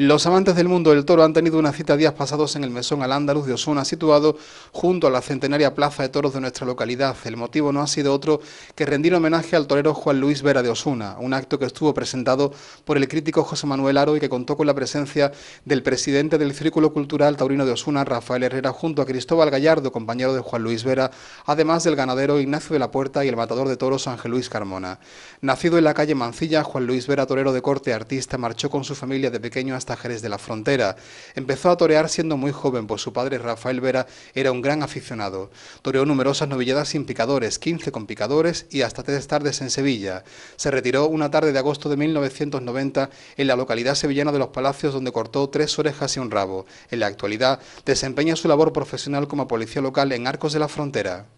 Los amantes del mundo del toro han tenido una cita días pasados en el mesón al Andaluz de Osuna, situado junto a la centenaria Plaza de Toros de nuestra localidad. El motivo no ha sido otro que rendir homenaje al torero Juan Luis Vera de Osuna, un acto que estuvo presentado por el crítico José Manuel Aro y que contó con la presencia del presidente del Círculo Cultural Taurino de Osuna, Rafael Herrera, junto a Cristóbal Gallardo, compañero de Juan Luis Vera, además del ganadero Ignacio de la Puerta y el matador de toros Ángel Luis Carmona. Nacido en la calle Mancilla, Juan Luis Vera, torero de corte artista, marchó con su familia de pequeño hasta de la Frontera. Empezó a torear siendo muy joven, pues su padre Rafael Vera era un gran aficionado. Toreó numerosas novilladas sin picadores, 15 con picadores y hasta tres tardes en Sevilla. Se retiró una tarde de agosto de 1990 en la localidad sevillana de Los Palacios, donde cortó tres orejas y un rabo. En la actualidad desempeña su labor profesional como policía local en Arcos de la Frontera.